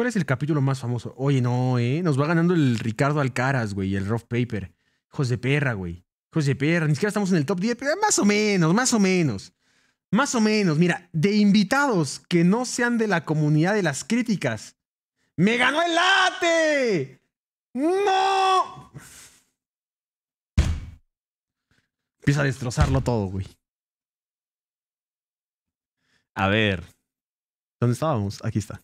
¿Cuál es el capítulo más famoso? Oye, no, ¿eh? Nos va ganando el Ricardo Alcaraz, güey, el Rough Paper. Hijos de perra, güey. Hijos de perra. Ni siquiera estamos en el top 10, pero más o menos, más o menos. Más o menos, mira, de invitados que no sean de la comunidad de las críticas. ¡Me ganó el late! ¡No! Empieza a destrozarlo todo, güey. A ver. ¿Dónde estábamos? Aquí está.